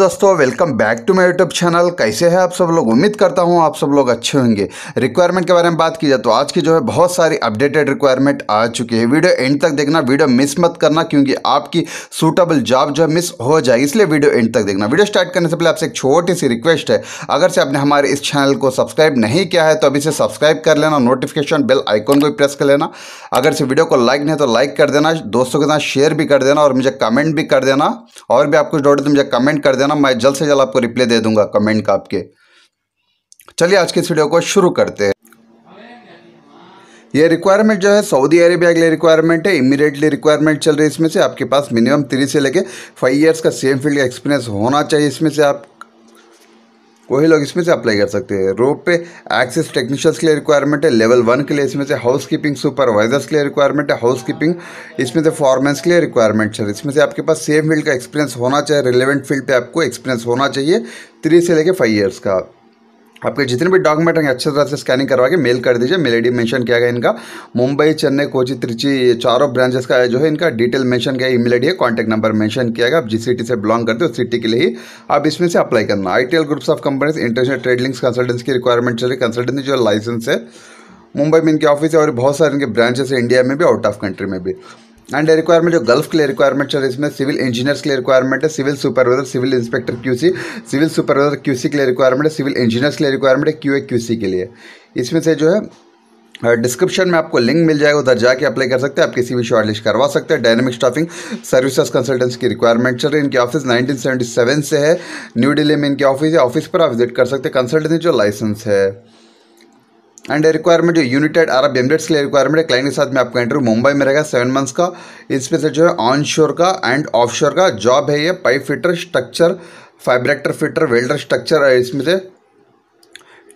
दोस्तों welcome back to my YouTube channel कैसे हैं आप सब लोग उम्मीद करता हूं आप सब लोग अच्छे होंगे रिक्वायरमेंट के बारे में बात की जाए तो आज की जो है बहुत सारी अपडेटेड रिक्वायरमेंट आ चुकी है वीडियो एंड तक देखना वीडियो मिस मत करना क्योंकि आपकी सूटेबल जॉब जो है मिस हो जाएगी इसलिए वीडियो एंड तक देखना वीडियो स्टार्ट करने से पहले आपसे एक छोटी सी रिक्वेस्ट है अगर से आपने हमारे इस चैनल को सब्सक्राइब नहीं किया है तो अभी से सब्सक्राइब कर लेना नोटिफिकेशन बेल आइकॉन को भी प्रेस कर लेना अगर से वीडियो को लाइक नहीं तो लाइक कर देना दोस्तों के साथ शेयर भी कर देना और मुझे कमेंट भी कर देना और भी आपको कुछ है तो मुझे कमेंट कर देना बताना मैं जल्द से जल्द आपको रिप्लाई दे दूंगा कमेंट का आपके चलिए आज के इस वीडियो को शुरू करते हैं ये रिक्वायरमेंट जो है सऊदी अरेबिया के लिए रिक्वायरमेंट है इमीडिएटली रिक्वायरमेंट चल रही है इसमें से आपके पास मिनिमम थ्री से लेके फाइव इयर्स का सेम फील्ड का एक्सपीरियंस होना चाहिए इसमें से आप वही लोग इसमें से अप्लाई कर सकते हैं रोप पे एक्सेस टेक्नीशियंस के लिए रिक्वायरमेंट है लेवल वन के लिए इसमें से हाउस कीपिंग सुपरवाइजर्स के लिए रिक्वायरमेंट है हाउस कीपिंग इसमें से फॉर्मेंस के लिए रिक्वायरमेंट है इसमें से आपके पास सेम फील्ड का एक्सपीरियंस होना चाहिए रिलेवेंट फील्ड पर आपको एक्सपीरियंस होना चाहिए थ्री से लेकर फाइव ईयर्स का आपके जितने भी डॉक्यूमेंट हैं अच्छे तरह से स्कैनिंग करवा के मेल कर दीजिए मेल आई मेंशन किया गया इनका मुंबई चेन्नई कोची त्रिची ये चारों ब्रांचेस का जो है इनका डिटेल मेंशन किया ईमेल आई है कॉन्टैक्ट नंबर मेंशन किया गया आप जिस सिटी से बिलोंग करते हो सिटी के लिए ही आप इसमें से अप्लाई करना I groups of companies international tradings consultants की रिक्वायरमेंट चल रही कंसल्टेंसी जो लाइसेंस है मुंबई में इनके ऑफिस है और बहुत सारे इनके ब्रांचेस है इंडिया में भी आउट ऑफ कंट्री में भी एंड रिक्वायरमेंट जो गल्फ के लिए रिक्वायरमेंट चल रही है इसमें सिविल इंजीनियर्स के लिए रिक्वायरमेंट है civil supervisor civil inspector QC civil supervisor QC के लिए रिक्वायरमेंट है सिविल इंजीनियर्स के लिए रिक्वायरमेंट है ए क्यूसी के लिए इसमें से जो है डिस्क्रिप्शन में आपको लिंक मिल जाएगा उधर जाके अप्लाई कर सकते हैं आप किसी भी शॉर्ट लिस्ट करवा सकते हैं डायनेमिक स्टाफिंग सर्विसेज कंसल्टेंस की रिक्वायरमेंट चल रही है इनकी ऑफिस 1977 से है न्यू दिल्ली में इनके ऑफिस है ऑफिस पर आप विजिट कर सकते हैं कंसल्टेंसी जो लाइसेंस है एंड रिक्वायरमेंट जो यूनाइटेड अरब एमरेट्स के लिए रिक्वायरमेंट है क्लाइंट के साथ में आपका इंटरव्यू मुंबई में रहेगा सेवन मंथ्स का इस पे से जो है ऑन शोर का एंड ऑफ शोर का जॉब है ये pipe fitter structure fabricator fitter welder structure इसमें से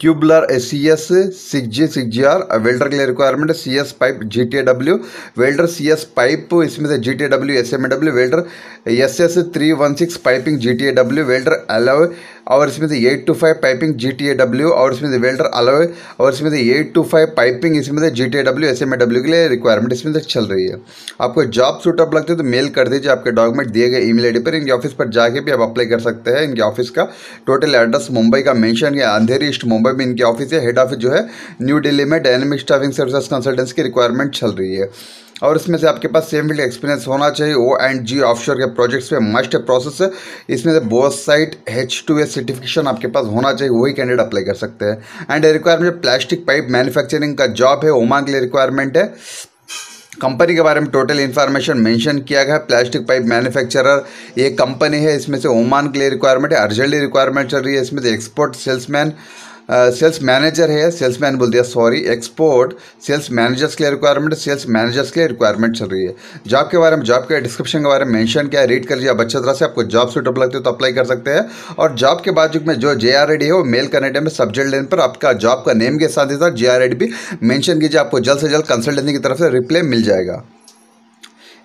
tubular C S six G six G R welder के लिए रिक्वायरमेंट है C S pipe G T W welder C S pipe इसमें से G T W S M A W welder S S three one six piping G T A W welder अलाव और इसमें से eight two five piping G T A W और इसमें से welder alloy और इसमें से एट टू फाइव पाइपिंग इसमें से G T A W S M A W के लिए रिक्वायरमेंट इसमें से चल रही है आपको जॉब सूटअप लगते है तो मेल कर दीजिए आपके डॉक्यूमेंट दिए गए ई मेल आई डी पर इनके ऑफिस पर जाके भी आप अप्लाई कर सकते हैं इनके ऑफिस का टोटल एड्रेस मुंबई का मेंशन है अंधेरी ईस्ट मुंबई में इनके ऑफिस है हेड ऑफिस जो है न्यू दिल्ली में डायनेमिक स्टाफिंग सर्विस कंसल्टेंसी की रिक्वायरमेंट चल रही है और इसमें से आपके पास सेम फील्ड एक्सपीरियंस होना चाहिए ओ एंड जी ऑफशोर के प्रोजेक्ट्स पे मस्ट है प्रोसेस है इसमें से BOSIET H two S certification आपके पास होना चाहिए वही कैंडिडेट अप्लाई कर सकते हैं and requirement plastic pipe manufacturing का जॉब है ओमान के लिए रिक्वायरमेंट है कंपनी के बारे में टोटल इन्फॉर्मेशन मेंशन किया गया है प्लास्टिक पाइप मैन्युफैक्चरर ये कंपनी है इसमें से ओमान के लिए रिक्वायरमेंट है अर्जेंटली रिक्वायरमेंट चल रही है इसमें से एक्सपोर्ट सेल्समैन सेल्स मैनेजर है सेल्स मैन बोल दिया सॉरी एक्सपोर्ट सेल्स मैनेजर्स के लिए रिक्वायरमेंट सेल्स मैनेजर्स के लिए रिक्वायरमेंट चल रही है जॉब के बारे में जॉब के डिस्क्रिप्शन के बारे में मैंशन किया रीड कर लिया आप अच्छे तरह से आपको जॉब सूटेबल लगते तो अप्लाई कर सकते हैं और जॉब के बाद में जो जे आर है वो मेल करने टाइम में सब्जेक्ट लेने पर आपका जॉब का नेम के साथ ही साथ जे आर भी मैंशन कीजिए आपको जल्द से जल्द कंसल्टेंसी की तरफ से रिप्लाई मिल जाएगा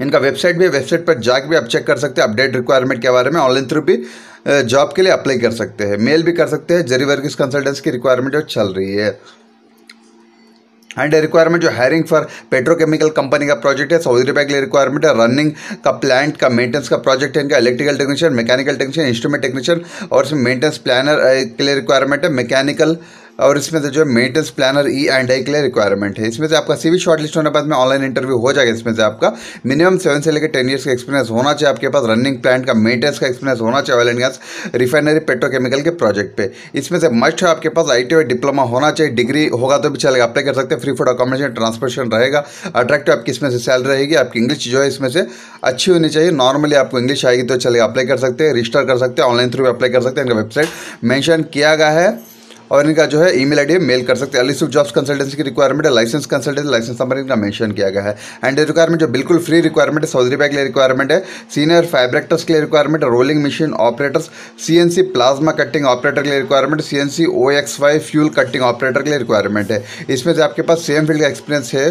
इनका वेबसाइट भी वेबसाइट पर जाकर भी आप चेक कर सकते हैं अपडेट रिक्वायरमेंट के बारे में ऑनलाइन थ्रू भी जॉब के लिए अप्लाई कर सकते हैं मेल भी कर सकते हैं जरी वर्गीस कंसल्टेंस की रिक्वायरमेंट जो चल रही है एंड रिक्वायरमेंट जो हायरिंग फॉर पेट्रोकेमिकल कंपनी का प्रोजेक्ट है सऊदी अरबिया के लिए रिक्वायरमेंट है रनिंग का प्लांट का मेंटेनेंस का प्रोजेक्ट है इनका electrical technician mechanical technician instrument technician और इसमें मेंटेनेंस प्लानर के लिए रिक्वायरमेंट है मैकेनिकल और इसमें से जो है maintenance planner E and I के लिए रिक्वायरमेंट है इसमें से आपका सीवी शॉर्ट लिस्ट होने के बाद में ऑनलाइन इंटरव्यू हो जाएगा इसमें से आपका मिनिमम सेवन से लेकर टेन ईयर्स का एक्सपीरियंस होना चाहिए आपके पास रनिंग प्लांट का मेंटेनेंस का एक्सपीरियंस होना चाहिए oil and gas refinery petrochemical के प्रोजेक्ट पे इसमें से मस्ट है आपके पास आई टी डिप्लोमा होना चाहिए डिग्री होगा तो भी चलेगा अप्लाई कर सकते हैं फ्री फूड अकोमोडेशन ट्रांसपोर्टेशन रहेगा अट्रैक्टिव आपकी इसमें से सैलरी रहेगी आपकी इंग्लिश जो है इसमें से अच्छी होनी चाहिए नॉर्मली आपको इंग्लिश आएगी तो चलेगा अप्लाई कर सकते हैं रजिस्टर कर सकते हैं ऑनलाइन थ्रू भी अप्लाई कर सकते हैं इनका वेबसाइट मैंशन किया गया है और इनका जो है ईमेल आईडी मेल कर सकते हैं अलीसुफ जॉब्स कंसल्टेंसी की रिक्वायरमेंट है लाइसेंस कंसल्टेंसी लाइसेंस नंबर इनका मेंशन किया गया है एंड रिक्वायरमेंट जो बिल्कुल फ्री रिक्वायरमेंट है बैग के लिए रिक्वायरमेंट है सीनियर फाइब्रेक्टर्स के लिए requirement rolling machine operators C plasma cutting operator के लिए requirement C N C fuel cutting operator के लिए रिक्वायरमेंट है इसमें से आपके पास सेम फील्ड का एक्सपीरियंस है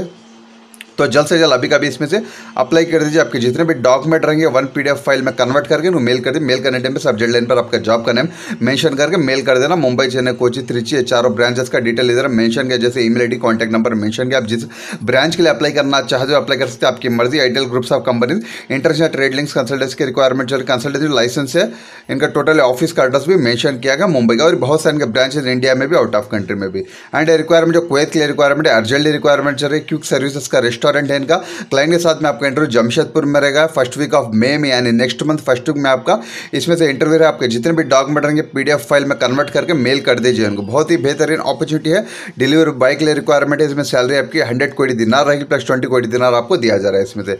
तो जल्द से जल्द अभी का भी इसमें से अप्लाई कर दीजिए आपके जितने भी डॉक्यूमेंट रहेंगे वन पीडीएफ फाइल में कन्वर्ट करके मेल कर दी मेल करने टाइम पर सब्जेक्ट लाइन पर आपका जॉब का नेम मेंशन करके मेल कर देना मुंबई चेन्नई कोची त्रिची ये चारों ब्रांचेस का डिटेल इधर मेंशन किया जैसे email ID contact number mention किया आप जिस ब्रांच के लिए अप्लाई करना चाहते हो अप्लाई कर सकते हैं आपकी मर्जी ideal groups of companies international trade links consultancy के रिक्वायरमेंट जो कंसल्टेंसी लाइसेंस है इनका टोटल ऑफिस का एड्रेस भी मेंशन किया गया मुंबई का और बहुत सारे इनके ब्रांचेज इंडिया में भी आउट ऑफ कंट्री में भी एंड रिक्वायरमेंट जो कुवैत के लिए रिक्वायरमेंट है अर्जेंटली रिक्वायरमेंट जो है क्यूक सर्विसेज का रेस्टोर रेस्टोरेंट है इनका क्लाइंट के साथ में आपका इंटरव्यू जमशेदपुर में रहेगा फर्स्ट वीक ऑफ मे में यानी नेक्स्ट मंथ फर्स्ट वीक में आपका इसमें से इंटरव्यू है आपके जितने भी डॉक्यूमेंट रहेंगे पीडीएफ फाइल में कन्वर्ट करके मेल कर दीजिए उनको बहुत ही बेहतरीन अपॉर्चुनिटी है डिलीवर बाय के लिए रिक्वायरमेंट है इसमें सैलरी आपकी हंड्रेड कोटी दिनार रहेगी प्लस ट्वेंटी कोटी दिनार आपको दिया जा रहा है इसमें से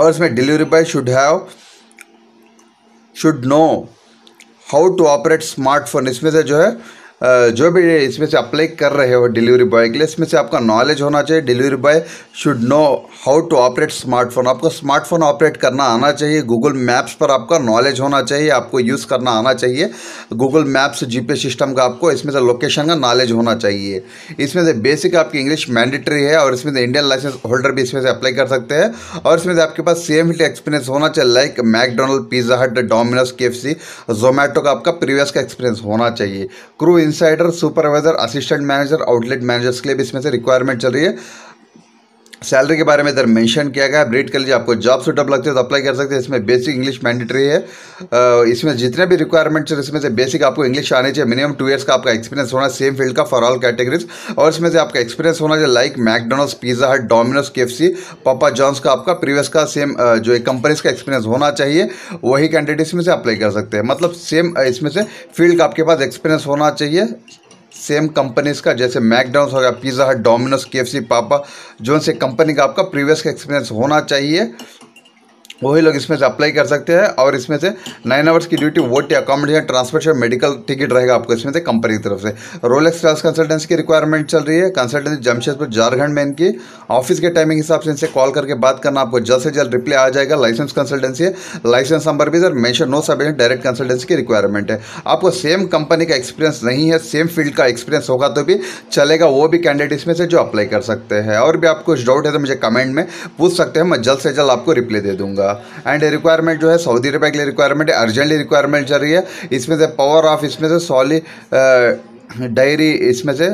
और इसमें delivery boy should have should know how to operate smartphone इसमें से जो है जो भी इसमें से अप्लाई कर रहे हो डिलीवरी बॉय के लिए इसमें से आपका नॉलेज होना चाहिए delivery boy should know how to operate smartphone आपको स्मार्टफोन ऑपरेट करना आना चाहिए गूगल मैप्स पर आपका नॉलेज होना चाहिए आपको यूज़ करना आना चाहिए गूगल मैप्स जीपीएस सिस्टम का आपको इसमें से लोकेशन का नॉलेज होना चाहिए इसमें से बेसिक आपकी इंग्लिश मैंडेटरी है और इसमें से इंडियन लाइसेंस होल्डर भी इसमें से अप्लाई कर सकते हैं और इसमें से आपके पास सेम ही एक्सपीरियंस होना चाहिए like McDonald pizza hut Domino's KFC Zomato का आपका प्रीवियस का एक्सपीरियंस होना चाहिए crew insider supervisor assistant manager outlet managers के लिए भी इसमें से रिक्वायरमेंट चल रही है सैलरी के बारे में इधर मेंशन किया गया है ब्रेड कर लीजिए आपको जॉब सुटअप लगते हैं तो अप्लाई कर सकते हैं इसमें बेसिक इंग्लिश मैंडेटरी है इसमें जितने भी रिक्वायरमेंट्स हैं इसमें से बेसिक आपको इंग्लिश आने चाहिए मिनिमम टू इयर्स का आपका एक्सपीरियंस होना सेम फील्ड का फॉर ऑल कैटेगरीज और इसमें से आपका एक्सपीरियंस होना चाहिए like McDonald's pizza hut Domino's के पापा जॉन्स का आपका प्रीवियस का सेम जो एक कंपनीज का एक्सपीरियंस होना चाहिए वही कैंडिडेट इसमें से अप्लाई कर सकते हैं मतलब सेम इसमें से फील्ड का आपके पास एक्सपीरियंस होना चाहिए सेम कंपनीज का जैसे मैकडोनल्स हो गया पिज़्ज़ा हट डोमिनोज के एफ सी पापा जो से कंपनी का आपका प्रीवियस का एक्सपीरियंस होना चाहिए वही लोग इसमें से अप्लाई कर सकते हैं और इसमें से नाइन आवर्स की ड्यूटी वोट या अकोमोडेशन ट्रांसपोर्टेशन मेडिकल टिकट रहेगा आपको इसमें से कंपनी की तरफ से रोलेक्स ट्रांस कंसल्टेंसी की रिक्वायरमेंट चल रही है कंसल्टेंसी जमशेदपुर झारखंड में इनकी ऑफिस के टाइमिंग हिसाब से इनसे कॉल करके बात करना आपको जल्द से जल्द रिप्लाई आ जाएगा लाइसेंस कंसल्टेंसी है लाइसेंस नंबर भी सर मैंशन नो सब डायरेक्ट कंसल्टेंसी की रिक्वायरमेंट है आपको सेम कंपनी का एक्सपीरियंस नहीं है सेम फील्ड का एक्सपीरियंस होगा तो भी चलेगा वो भी कैंडिडेट इसमें से जो अप्लाई कर सकते हैं और भी आपको कुछ डाउट है तो मुझे कमेंट में पूछ सकते हैं मैं जल्द से जल्द आपको रिप्लाई दे दूंगा होगा एंड रिक्वायरमेंट जो है सऊदी अरबिया के लिए रिक्वायरमेंट अर्जेंटली रिक्वायरमेंट चल रही है इसमें से पावर ऑफ इसमें से सॉली डायरी uh, इसमें से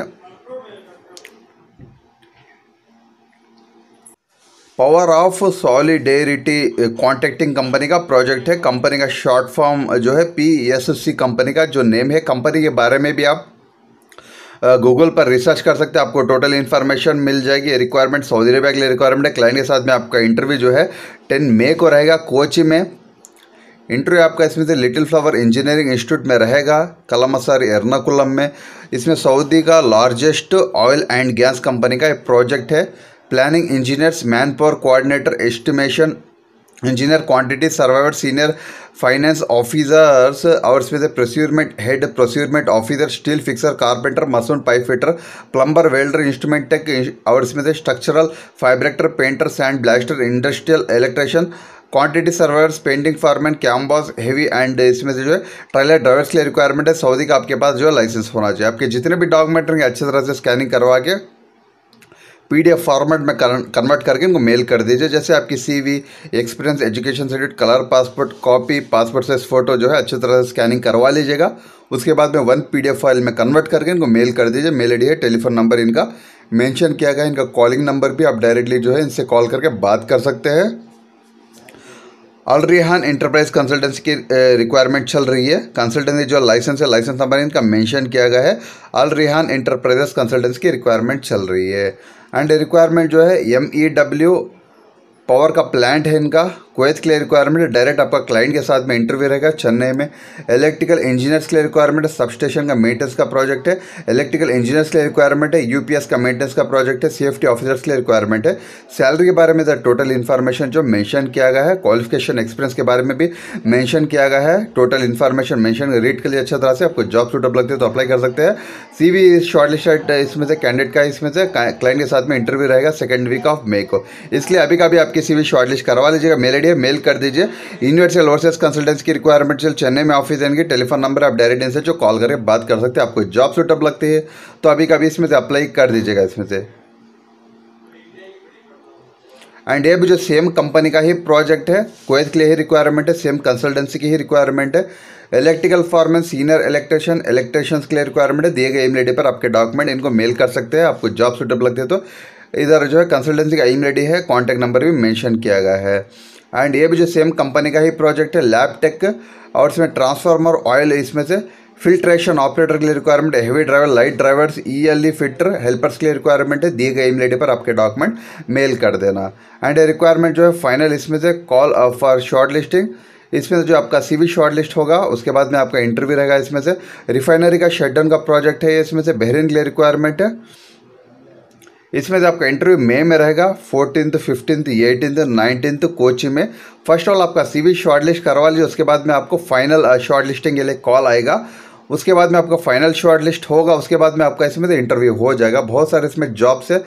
power of solidarity contracting company का प्रोजेक्ट है कंपनी का शॉर्ट फॉर्म जो है पी एस सी कंपनी का जो नेम है कंपनी के बारे में भी आप गूगल पर रिसर्च कर सकते हैं आपको टोटल इन्फॉर्मेशन मिल जाएगी रिक्वायरमेंट सऊदी अरबिया के लिए रिक्वायरमेंट है क्लाइंट के साथ में आपका इंटरव्यू जो है टेन मे को रहेगा कोची में इंटरव्यू आपका इसमें से लिटिल फ्लावर इंजीनियरिंग इंस्टीट्यूट में रहेगा कलमसर एर्नाकुलम में इसमें सऊदी का largest oil and gas company का एक प्रोजेक्ट है planning engineers manpower coordinator estimation engineer quantity surveyor senior finance officers और इसमें से procurement head procurement officer steel fixer carpenter mason pipe fitter plumber welder instrument tech और इसमें से structural fabricator painter sand blaster industrial electrician quantity surveyors painting foreman camp boss heavy and इसमें से जो है ट्रायलर ड्राइवर्स के लिए रिक्वायरमेंट है सऊदी का आपके पास जो है लाइसेंस होना चाहिए आपके जितने भी डॉक्यूमेंट होंगे अच्छी तरह से स्कैनिंग करवा के पीडीएफ फॉर्मेट में कन्वर्ट करके इनको मेल कर दीजिए जैसे आप किसी भी experience education certificate colour passport copy passport size photo जो है अच्छी तरह से स्कैनिंग करवा लीजिएगा उसके बाद में वन पीडीएफ फाइल में कन्वर्ट करके इनको मेल कर दीजिए मेल आईडी है टेलीफोन नंबर इनका मेंशन किया गया इनका कॉलिंग नंबर भी आप डायरेक्टली जो है इनसे कॉल करके बात कर सकते हैं अलरिहान इंटरप्राइज कंसल्टेंसी की रिक्वायरमेंट चल रही है कंसल्टेंसी जो लाइसेंस है लाइसेंस नंबर इनका मेंशन किया गया है अलरिहान इंटरप्राइजेस कंसल्टेंसी की रिक्वायरमेंट चल रही है एंड रिक्वायरमेंट जो है एम ई डब्ल्यू पावर का प्लांट है इनका क्वेथ के लिए रिक्वायरमेंट है डायरेक्ट आपका क्लाइंट के साथ में इंटरव्यू रहेगा चेन्नई में इलेक्ट्रिकल इंजीनियर्स के लिए रिक्वायरमेंट है स्टेशन का मेंटेनेंस का प्रोजेक्ट है इलेक्ट्रिकल इंजीनियर्स के लिए रिक्वायरमेंट है यूपीएस का मेंटेनेंस का प्रोजेक्ट है सेफ्टी ऑफिसर्स के लिए रिक्वायरमेंट है सैलरी के बारे में टोटल इन्फॉर्मेशन जो मैंशन किया गया है क्वालिफिकेशन एक्सपीरियंस के बारे में भी मैंशन किया गया है टोटल इन्फॉर्मेशन मैंशन रेट के लिए अच्छा तरह से आपको जॉब सूटअप लगते हैं तो अप्लाई कर सकते हैं सी वी शॉर्टलिस्ट इसमें से कैंडिडेट का इसमें से क्लाइंट के साथ में इंटरव्यू रहेगा सेकेंड वीक ऑफ मे को इसलिए अभी का भी आप किसी भी शॉर्टलिस्ट करवा लीजिएगा मेल आई मेल कर दीजिए यूनिवर्सल ओवरसेज कंसल्टेंसी की रिक्वायरमेंट से चेन्नई में ऑफिस है टेलीफोन नंबर आप डायरेक्ट इनसे जो कॉल करके बात कर सकते हैं आपको जॉब सूटअप लगती है तो अभी कभी इसमें से अप्लाई कर दीजिएगा इसमें से एंड ये भी जो सेम कंपनी का ही प्रोजेक्ट है कोयत के लिए ही रिक्वायरमेंट है सेम कंसल्टेंसी की ही रिक्वायरमेंट है electrical foremen senior electrician electricians के लिए रिक्वायरमेंट है दिए गए एम पर आपके डॉक्यूमेंट इनको मेल कर सकते हैं आपको जॉब सुटेबल लगते हैं तो इधर जो है कंसल्टेंसी का ईम रेडी है कॉन्टैक्ट नंबर भी मैंशन किया गया है एंड ये भी जो सेम कंपनी का ही प्रोजेक्ट है लैब टेक और इसमें ट्रांसफार्मर ऑयल इसमें से फिल्ट्रेशन ऑपरेटर के लिए रिक्वायरमेंट है heavy driver light drivers E L E fitter helpers के लिए रिक्वायरमेंट है दिए गए ईमेल पर आपके डॉक्यूमेंट मेल कर देना एंड रिक्वायरमेंट जो है फाइनल इसमें से कॉल फॉर शॉर्ट लिस्टिंग इसमें से जो आपका सीवी शॉर्ट लिस्ट होगा उसके बाद में आपका इंटरव्यू रहेगा इसमें से रिफाइनरी का शटडाउन का प्रोजेक्ट है इसमें से बहरीन के लिए रिक्वायरमेंट है इसमें से आपका इंटरव्यू मई में, रहेगा fourteen fifteen eighteen nineteen Kochi में फर्स्ट ऑल आपका सीवी शॉर्टलिस्ट करवा लीजिए उसके बाद में आपको फाइनल शॉर्ट लिस्टिंग के लिए कॉल आएगा उसके बाद में आपका फाइनल शॉर्ट लिस्ट होगा उसके बाद में आपका इसमें से इंटरव्यू हो जाएगा बहुत सारे इसमें जॉब्स है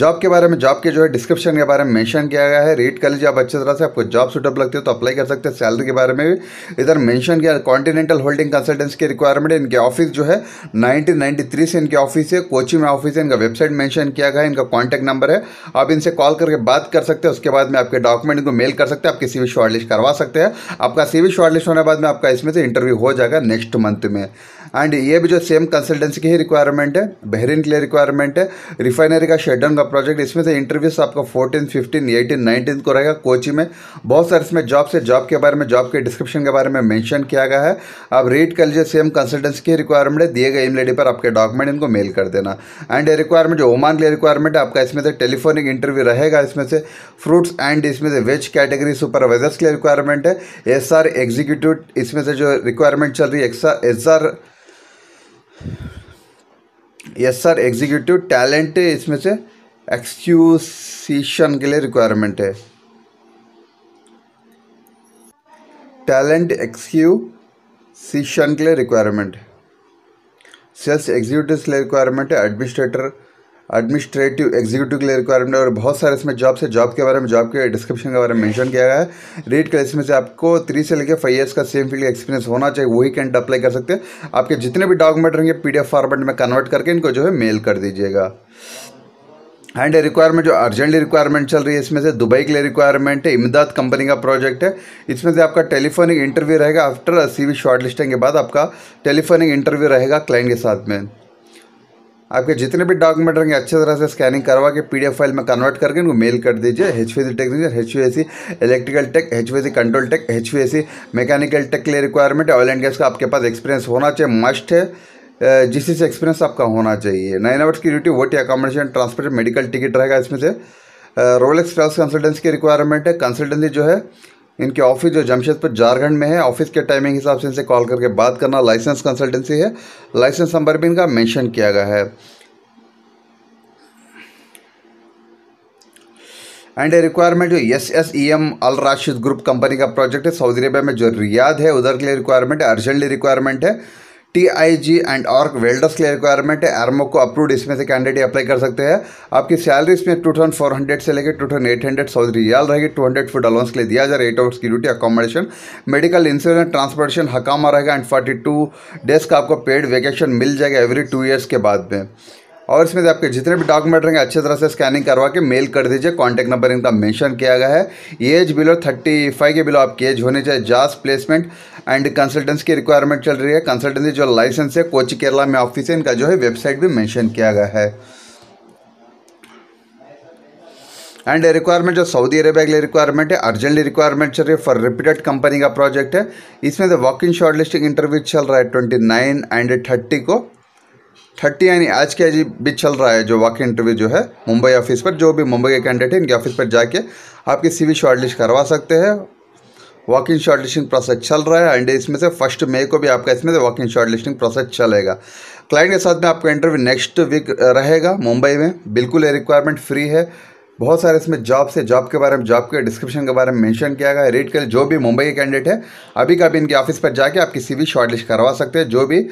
जॉब के बारे में जॉब के जो है डिस्क्रिप्शन के बारे में मेंशन किया गया है रेट कर लीजिए आप अच्छी तरह से आपको जॉब सुटेबल लगती है तो अप्लाई कर सकते हैं सैलरी के बारे में भी इधर मेंशन किया कॉन्टिनेंटल होल्डिंग कंसल्टेंसी की रिक्वायरमेंट है इनके ऑफिस जो है 1993 से इनके ऑफिस है कोची में ऑफिस है इनका वेबसाइट मैंशन किया गया है इनका कॉन्टैक्ट नंबर है आप इनसे कॉल करके बात कर सकते हैं उसके बाद में आपके डॉक्यूमेंट इनको मेल कर सकते हैं आपकी सीवी शॉर्टलिस्ट करवा सकते हैं आपका सीवी शॉर्टलिस्ट होने के बाद में आपका इसमें से इंटरव्यू हो जाएगा नेक्स्ट मंथ में एंड ये भी जो सेम कंसल्टेंसी की ही रिक्वायरमेंट है बहरीन के लिए रिक्वायरमेंट है रिफाइनरी का शेडन का प्रोजेक्ट इसमें से इंटरव्यूस आपका फोर्टीन फिफ्टीन एटीन नाइनटीन को रहेगा कोची में बहुत सारे इसमें जॉब से जॉब के बारे में जॉब के डिस्क्रिप्शन के बारे में मैंशन किया गया है आप रीड कर लीजिए सेम कंसल्टेंसी की रिक्वायरमेंट है दिए गए ईमेल पर आपके डॉक्यूमेंट इनको मेल कर देना एंड रिक्वायरमेंट जो ओमान के लिए रिक्वायरमेंट है आपका इसमें से टेलीफोनिक इंटरव्यू रहेगा इसमें से फ्रूट्स एंड इसमें से वेज कैटेगरी सुपरवाइजर्स के लिए रिक्वायरमेंट है एस एग्जीक्यूटिव इसमें से जो रिक्वायरमेंट चल रही है S R yes sir executive talent इसमें से एक्सक्यूसीशन के लिए रिक्वायरमेंट है टैलेंट एक्सक्यूसीशन के लिए रिक्वायरमेंट सेल्स एग्जीक्यूटिव के लिए रिक्वायरमेंट है एडमिनिस्ट्रेटर एडमिनिस्ट्रेटिव एग्जीक्यूटिव के लिए रिक्वायरमेंट और बहुत सारे इसमें जॉब से जॉब के बारे में जॉब के डिस्क्रिप्शन के बारे में मेंशन किया गया है रेट का इसमें से आपको थ्री से लेकर फाइव ईयर्स का सेम फील्ड एक्सपीरियंस होना चाहिए वही कैंड अप्लाई कर सकते हैं आपके जितने भी डॉक्यूमेंट रहेंगे पी फॉर्मेट में कन्वर्ट करके इनको जो है मेल कर दीजिएगा एंड रिक्वायरमेंट जो अर्जेंटली रिक्वायरमेंट चल रही है इसमें से दुबई के लिए रिक्वायरमेंट है इमदाद कंपनी का प्रोजेक्ट है इसमें से आपका टेलीफोनिक इंटरव्यू रहेगा आफ्टर सीवी शॉर्टलिस्टिंग के बाद आपका टेलीफोनिक इंटरव्यू रहेगा क्लाइंट के साथ में आपके जितने भी डॉक्यूमेंट रहेंगे अच्छे तरह से स्कैनिंग करवा के पीडीएफ फाइल में कन्वर्ट करके उनको मेल कर दीजिए H C technician H C electrical tech H C control tech H C mechanical tech के लिए रिक्वायरमेंट है ऑयल एंड गैस का आपके पास एक्सपीरियंस होना चाहिए मस्ट है जिस से एक्सपीरियंस आपका होना चाहिए नाइन आवर्स की ड्यूटी वोट अकोमोडेशन ट्रांसपोर्ट मेडिकल टिकट रहेगा इसमें से रोलेक्स ट्रेवल्स कंसल्टेंसी की रिक्वायरमेंट है कंसल्टेंसी जो है इनके ऑफिस जो जमशेदपुर झारखंड में है ऑफिस के टाइमिंग हिसाब से इनसे कॉल करके बात करना लाइसेंस कंसल्टेंसी है लाइसेंस नंबर भी इनका मेंशन किया गया है एंड रिक्वायरमेंट जो एस एस ई एम अल राशिद ग्रुप कंपनी का प्रोजेक्ट है सऊदी अरेबिया में जो रियाद है उधर के लिए रिक्वायरमेंट है अर्जेंटली रिक्वायरमेंट है T I G and arc welders के रिक्वायरमेंट है आर्मो को अप्रूव्ड इसमें से कैंडिडेट अप्लाई कर सकते हैं आपकी सैलरी इसमें टू थाउजेंड फोर हंड्रेड से लेकर टू थाउजेंड एट हंड्रेड सौ रियाल रहेगी टू हंड्रेड फूड अलाउंस के लिए दिया जाए एट आवर्स की duty accommodation medical insurance transportation हकामा रहेगा एंड फोर्टी टू डेज का आपको पेड वैकेशन मिल जाएगा एवरी टू ईयर्स के बाद में और इसमें से आपके जितने भी डॉक्यूमेंट रहेंगे अच्छी तरह से स्कैनिंग करवा के मेल कर दीजिए कॉन्टैक्ट नंबर इनका मेंशन किया गया है एज बिलो 35 के बिलो आपकी एज होनी चाहिए जास प्लेसमेंट एंड कंसल्टेंसी की रिक्वायरमेंट चल रही है कंसल्टेंसी जो लाइसेंस है कोच केरला में ऑफिस है इनका जो है वेबसाइट भी मैंशन किया गया है एंड रिक्वायरमेंट जो सऊदी अरेबिया के लिए रिक्वायरमेंट है अर्जेंटली रिक्वायरमेंट चल रही है फॉर रिपीटेड कंपनी का प्रोजेक्ट है इसमें से walk in short shortlisting interview चल रहा है ट्वेंटी नाइन एंड थर्टी को थर्टी यानी आज के आज भी चल रहा है जो वॉक इंटरव्यू जो है मुंबई ऑफिस पर जो भी मुंबई के कैंडिडेट हैं इनके ऑफिस पर जाके आपकी सी वी शॉर्टलिस्ट करवा सकते हैं walk in short listing process चल रहा है एंड इसमें से फर्स्ट मई को भी आपका इसमें से walk in short listing process चलेगा क्लाइंट के साथ में आपका इंटरव्यू नेक्स्ट वीक रहेगा मुंबई में बिल्कुल ये रिक्वायरमेंट फ्री है बहुत सारे इसमें जॉब से जॉब के बारे में जॉब के डिस्क्रिप्शन के बारे में मेंशन किया गया है रेट जो भी मुंबई के कैंडिडेट है अभी का भी इनके ऑफिस पर जाके आपकी सीवी शॉर्टलिस्ट करवा सकते हैं जो भी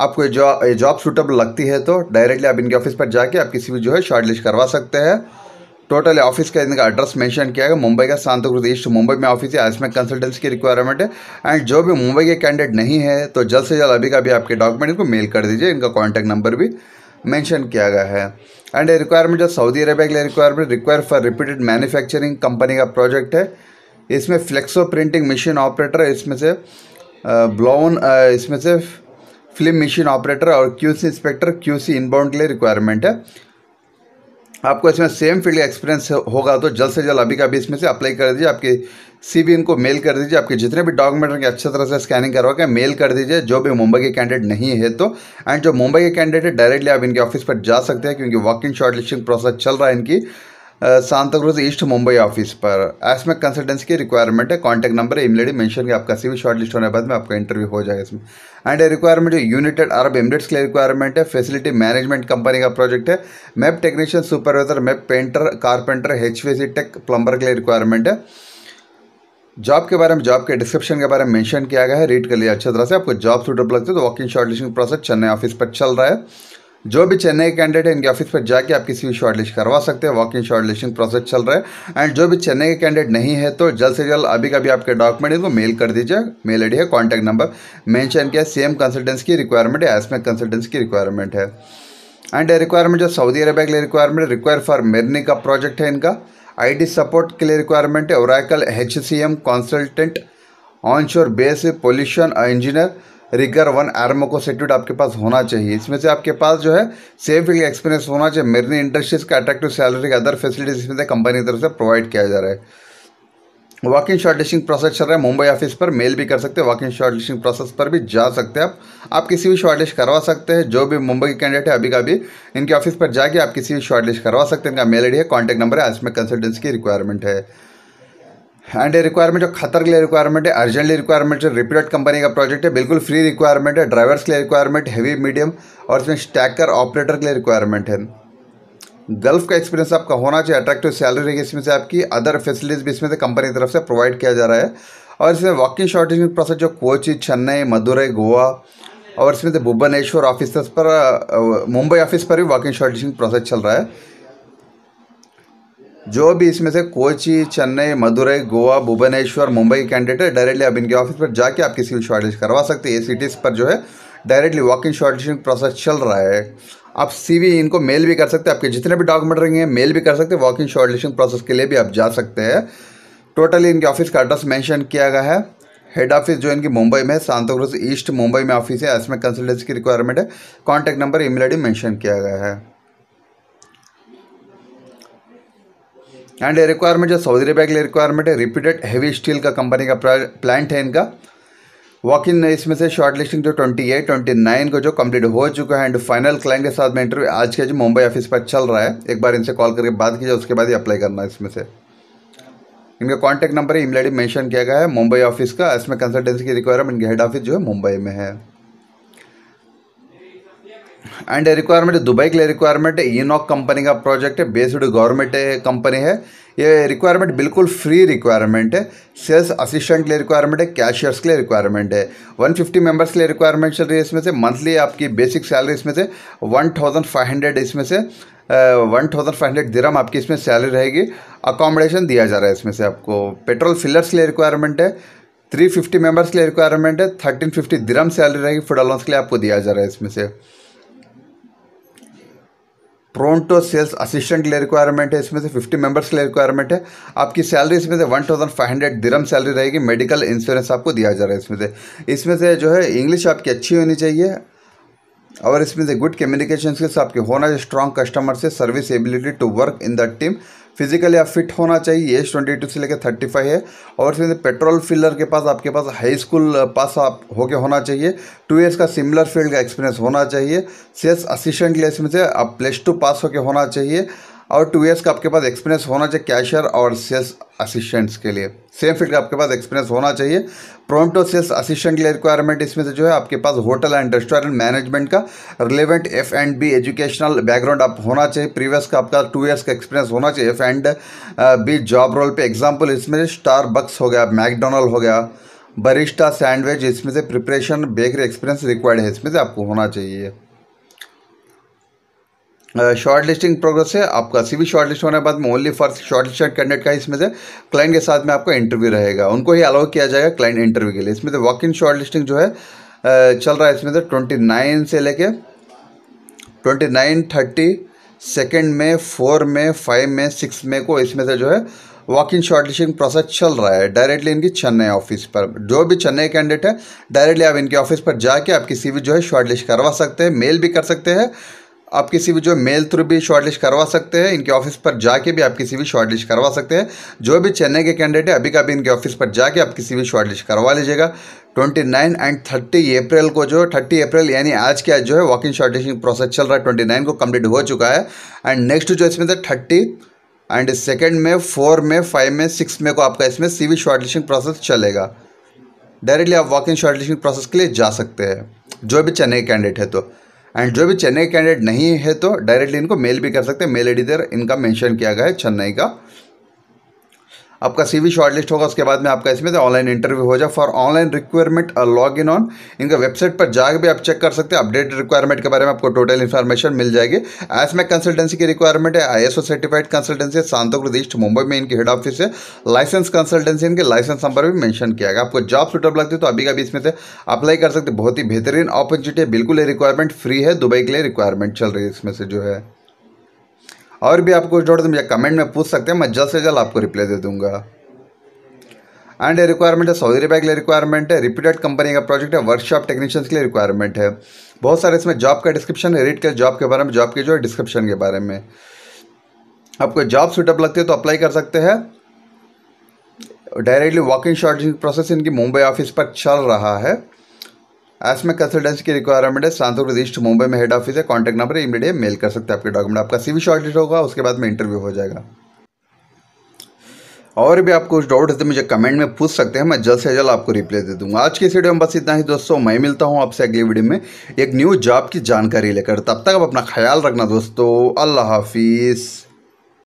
आपको ये जॉब जॉब सूटेबल लगती है तो डायरेक्टली आप इनके ऑफिस पर जाके आप किसी भी जो है शॉर्ट लिस्ट करवा सकते हैं टोटल ऑफिस का इनका एड्रेस मेंशन किया है मुंबई का शांत ईस्ट मुंबई में ऑफिस है इसमें कंसल्टेंसी की रिक्वायरमेंट है एंड जो भी मुंबई के कैंडिडेट नहीं है तो जल्द से जल्द अभी का भी आपके डॉक्यूमेंट इनको मेल कर दीजिए इनका कॉन्टैक्ट नंबर भी मेंशन किया गया है एंड रिक्वायरमेंट जो सऊदी अरेबिया के लिए requirement require for reputed manufacturing company का प्रोजेक्ट है इसमें फ्लेक्सो प्रिंटिंग मशीन ऑपरेटर इसमें से ब्लाउन इसमें से फिल्म मशीन ऑपरेटर और क्यूसी इंस्पेक्टर क्यूसी इनबाउंड के लिए रिक्वायरमेंट है आपको इसमें सेम फील्ड एक्सपीरियंस होगा तो जल्द से जल्द अभी का अभी इसमें से अप्लाई कर दीजिए आपके सीवी इनको मेल कर दीजिए आपके जितने भी डॉक्यूमेंट होंगे अच्छे तरह से स्कैनिंग करवा के मेल कर दीजिए जो भी मुंबई के कैंडिडेट नहीं है तो एंड जो मुंबई के कैंडिडेट है डायरेक्टली आप इनके ऑफिस पर जा सकते हैं क्योंकि वॉकिंग शॉर्ट लिस्टिंग प्रोसेस चल रहा है इनकी सांता क्रूज ईस्ट मुंबई ऑफिस पर इसमें कंसल्टेंसी की रिक्वायरमेंट है कॉन्टैक्ट नंबर है इमीडिएट मेंशन किया आपका सीवी शॉर्ट लिस्ट होने के बाद में आपका इंटरव्यू हो जाएगा इसमें and requirement United Arab Emirates के लिए रिक्वायरमेंट है फैसिलिटी मैनेजमेंट कंपनी का प्रोजेक्ट है MEP technician supervisor MEP painter carpenter H tech plumber के लिए रिक्वायरमेंट है जॉब के बारे में जॉब के डिस्क्रिप्शन के बारे में मेंशन किया गया है रीड कर लिया अच्छी तरह से आपको जॉब सूटेबल लगते है तो walking short listing process Chennai office पर चल रहा है जो भी चेन्नई कैंडिडेट इनके ऑफिस पर जाके आप किसी भी शॉर्टलिस्ट करवा सकते हैं वॉक इन शॉर्टलिस्टिंग प्रोसेस चल रहा है एंड जो भी चेन्नई के कैंडिडेट नहीं है तो जल्द से जल्द अभी का भी आपके डॉक्यूमेंट इनको मेल कर दीजिए मेल आई है कॉन्टैक्ट नंबर मैंशन किया सेम कंसल्टेंस की रिक्वायरमेंट है एसमें कंसल्टेंस की रिक्वायरमेंट है एंड रिक्वायरमेंट जो सऊदी अरेबिया के लिए रिक्वायरमेंट है रिक्वायर फॉर मेरनी का प्रोजेक्ट है इनका आईटी सपोर्ट के लिए रिक्वायरमेंट है Oracle H C M consultant onshore base pollution engineer rigger one Aramco certificate आपके पास होना चाहिए इसमें से आपके पास जो है सेफ एक्सपीरियंस होना चाहिए मेरनी इंडस्ट्रीज का अट्रैक्टिव सैलरी अदर फैसिलिटीज इसमें से कंपनी की तरफ से प्रोवाइड किया जा रहा है walk in short listing process चल रहा है मुंबई ऑफिस पर मेल भी कर सकते हैं वॉकिंग शॉर्ट लिस्टिंग प्रोसेस पर भी जा सकते हैं आप आप किसी भी शॉर्ट लिस्ट करवा सकते हैं जो भी मुंबई के कैंडिडेट है अभी का भी इनके ऑफिस पर जाके आप किसी भी शॉर्ट लिस्ट करवा सकते हैं इनका मेल आई है कॉन्टैक्ट नंबर है इसमें कंसल्टेंसी की रिक्वायरमेंट है एंड ये रिक्वायरमेंट जो खतर के लिए रिक्वायरमेंट है अर्जेंटली रिक्वायरमेंट है रिपीटेड कंपनी का प्रोजेक्ट है बिल्कुल फ्री रिक्वायरमेंट है ड्राइवर्स के लिए रिक्वायरमेंट हैवी मीडियम और इसमें स्टैकर ऑपरेटर के लिए रिक्वायरमेंट है गल्फ का एक्सपीरियंस आपका होना चाहिए अट्रैक्टिव सैलरी रहेगी इसमें से आपकी अदर फैसिलिटीज भी इसमें से कंपनी की तरफ से प्रोवाइड किया जा रहा है और इसमें वॉकिंग शॉर्टिंग प्रोसेस जो कोची चेन्नई मदुरई गोवा और इसमें से भुवनेश्वर ऑफिस पर मुंबई ऑफिस पर भी वॉकिंग शॉर्टेज प्रोसेस चल रहा है जो भी इसमें से कोची चेन्नई मदुरई गोवा भुवनेश्वर मुंबई कैंडिडेट डायरेक्टली अब इनके ऑफिस पर जाके आपकी भी शॉर्टलिस्ट करवा सकते हैं ए सिटीज़ पर जो है directly walking in shortlisting process चल रहा है आप सीवी इनको मेल भी कर सकते हैं आपके जितने भी डॉक्यूमेंट रहेंगे मेल भी कर सकते हैं वॉकिंग शॉर्टलिस्टिंग प्रोसेस के लिए भी आप जा सकते हैं टोटली इनके ऑफिस का एड्रेस मेंशन किया गया है हेड ऑफिस जो इनकी मुंबई में सांता क्रूज ईस्ट मुंबई में ऑफिस है इसमें कंसल्टेंसी की रिक्वायरमेंट है contact number email I D किया गया है एंड रिक्वायरमेंट जो सऊदी अरेबिया के लिए रिक्वायरमेंट है रिपीटेड हैवी स्टील का कंपनी का प्लांट है इनका वॉक इन इसमें से शॉर्ट लिस्टिंग जो ट्वेंटी एट ट्वेंटी नाइन को जो कंप्लीट हो चुका है एंड फाइनल क्लाइंट के साथ में इंटरव्यू आज के जो मुंबई ऑफिस पर चल रहा है एक बार इनसे कॉल करके बात कीजिए उसके बाद ही अप्लाई करना है इसमें से इनका कॉन्टैक्ट नंबर इमलेडी मैंशन किया गया है मुंबई ऑफिस का इसमें कंसल्टेंसी की रिक्वायरमेंट इनके हेड ऑफिस जो है मुंबई में है एंड रिक्वायरमेंट दुबई के लिए रिक्वायरमेंट इनॉक कंपनी का प्रोजेक्ट है बेस्ड गवर्नमेंट कंपनी है ये रिक्वायरमेंट बिल्कुल फ्री रिक्वायरमेंट है सेल्स असिस्टेंट के लिए रिक्वायरमेंट है कैशियर्स के लिए रिक्वायरमेंट है 150 मेंबर्स के लिए रिक्वायरमेंट चल रही है इसमें से मंथली आपकी बेसिक सैलरी इसमें से 1500 इसमें से वन थाउजेंड फाइव हंड्रेड दिरम आपकी इसमें सैलरी रहेगी अकोमोडेशन दिया जा रहा है इसमें से आपको पेट्रोल फिलर्स के लिए रिक्वायरमेंट है थ्री फिफ्टी मेम्बर्स के लिए रिक्वायरमेंट है थर्टीन फिफ्टी दिरम सैलरी रहेगी फूड अलाउंस के लिए आपको दिया जा रहा है इसमें से प्रोंटो सेल्स असिस्टेंट के लिए रिक्वायरमेंट है इसमें से 50 मेंबर्स के लिए रिक्वायरमेंट है आपकी सैलरी इसमें से 1500 दिरम सैलरी रहेगी मेडिकल इंश्योरेंस आपको दिया जा रहा है इसमें से इसमें से जो है इंग्लिश आपकी अच्छी होनी चाहिए और इसमें से गुड कम्युनिकेशन स्किल्स आपके होना स्ट्रॉन्ग कस्टमर से service ability to work in the team physically आप फिट होना चाहिए एज ट्वेंटी टू से लेकर थर्टी फाइव है और इसमें पेट्रोल फिलर के पास आपके पास हाई स्कूल पास आप होके होना चाहिए टू ईयर्स का सिमिलर फील्ड का एक्सपीरियंस होना चाहिए सेल्स असिस्टेंट के लिए इसमें से आप प्लस टू पास होके होना चाहिए और टू ईयर्स का आपके पास एक्सपीरियंस होना चाहिए कैशियर और सेल्स असिस्टेंट्स के लिए सेम फील्ड का आपके पास एक्सपीरियंस होना चाहिए प्रोमटो सेल्स असिस्टेंट के लिए रिक्वायरमेंट इसमें से जो है आपके पास होटल एंड रेस्टोरेंट मैनेजमेंट का relevant F and B educational background आप होना चाहिए प्रीवियस का आपका टू ईयर्स का एक्सपीरियंस होना चाहिए F and B job role पर एग्जाम्पल इसमें स्टार बक्स हो गया मैकडोनल्ड हो गया बरिश्ता सैंडविच इसमें से प्रिपरेशन बेकरी एक्सपीरियंस रिक्वायर्ड है इसमें से आपको होना चाहिए शॉर्ट लिस्टिंग प्रोग्रेस है आपका सीवी शॉर्ट लिस्ट होने के बाद में only for short listed candidate का इसमें से क्लाइंट के साथ में आपका इंटरव्यू रहेगा उनको ही अलाउ किया जाएगा क्लाइंट इंटरव्यू के लिए इसमें से वॉक इन शॉर्ट लिस्टिंग जो है चल रहा है इसमें से ट्वेंटी नाइन से लेके ट्वेंटी नाइन थर्टी सेकेंड में फोर में फाइव में सिक्स में को इसमें से जो है walk in short listing process चल रहा है डायरेक्टली इनकी चेन्नई ऑफिस पर जो भी चेन्नई कैंडिडेट है डायरेक्टली आप इनके ऑफिस पर जाके आपकी सी जो है शॉर्ट लिस्ट करवा सकते हैं मेल भी कर सकते हैं आप किसी भी जो मेल थ्रू भी शॉर्टलिस्ट करवा सकते हैं इनके ऑफिस पर जाके भी आप किसी भी शॉर्टलिस्ट करवा सकते हैं जो भी चेन्नई के कैंडिडेट है अभी का भी इनके ऑफिस पर जाके आप किसी भी शॉर्टलिस्ट करवा लीजिएगा twenty nine and thirty April को जो थर्टी अप्रैल यानी आज के आज जो है वॉक इन शॉर्टलिस्टिंग प्रोसेस चल रहा है ट्वेंटी नाइन को कम्प्लीट हो चुका है एंड नेक्स्ट जो इसमें था थर्टी एंड सेकेंड में फोर में फाइव में सिक्स में को आपका इसमें सी वी शॉर्टलिस्टिंग प्रोसेस चलेगा डायरेक्टली आप वॉक इन शॉर्टलिस्टिंग प्रोसेस के लिए जा सकते हैं जो भी चेन्नई कैंडिडेट है तो एंड जो भी चेन्नई कैंडिडेट नहीं है तो डायरेक्टली इनको मेल भी कर सकते हैं मेल आई डी इनका मेंशन किया गया है चेन्नई का आपका सीवी शॉर्टलिस्ट होगा उसके बाद में आपका इसमें से ऑनलाइन इंटरव्यू हो जाए for online requirement log in on इनका वेबसाइट पर जाकर भी आप चेक कर सकते हैं अपडेट रिक्वायरमेंट के बारे में आपको टोटल इन्फॉर्मेशन मिल जाएगी एस में कंसल्टेंसी की रिक्वायरमेंट है आई सर्टिफाइड कंसल्टेंसी है सांतो प्रदेश मुंबई में इनकी हेड ऑफिस है लाइसेंस कंसल्टेंसी इनके लाइसेंस नंबर भी मैंशन किया गया आपको जॉब सुटअप लगती है तो अभी का भी इसमें से अप्लाई कर सकते बहुत ही बेहतरीन अपॉर्चुनिटी है बिल्कुल ये रिक्वायरमेंट फ्री है दुबई के लिए रिक्वायरमेंट चल रही है इसमें से जो है और भी आपको जोड़ तो मुझे कमेंट में पूछ सकते हैं मैं जल्द से जल्द आपको रिप्लाई दे दूंगा एंड रिक्वायरमेंट है सऊदी अरबिया के लिए रिक्वायरमेंट है रिपीटेड कंपनी का प्रोजेक्ट है वर्कशॉप टेक्नीशियंस के लिए रिक्वायरमेंट है बहुत सारे इसमें जॉब का डिस्क्रिप्शन है रेट के जॉब के बारे में जॉब के जो है डिस्क्रिप्शन के बारे में आपको जॉब सुटअप लगती है तो अप्लाई कर सकते हैं डायरेक्टली वॉकिंग शॉर्टिंग प्रोसेस इनकी मुंबई ऑफिस पर चल रहा है एस में कंसल्टेंसी की रिक्वायरमेंट है सांतो प्रदेश मुंबई में हेड ऑफिस है कॉन्टैक्ट नंबर इमीडिएट मेल कर सकते हैं आपके डॉक्यूमेंट आपका सीवी शॉर्टलिस्ट होगा उसके बाद में इंटरव्यू हो जाएगा और भी आपको कुछ डाउट है तो मुझे कमेंट में पूछ सकते हैं मैं जल्द से जल्द आपको रिप्लाई दे दूंगा आज की इस वीडियो में बस इतना ही दोस्तों मैं मिलता हूँ आपसे अगली वीडियो में एक न्यू जॉब की जानकारी लेकर तब तक आप अपना ख्याल रखना दोस्तों अल्लाह हाफिज़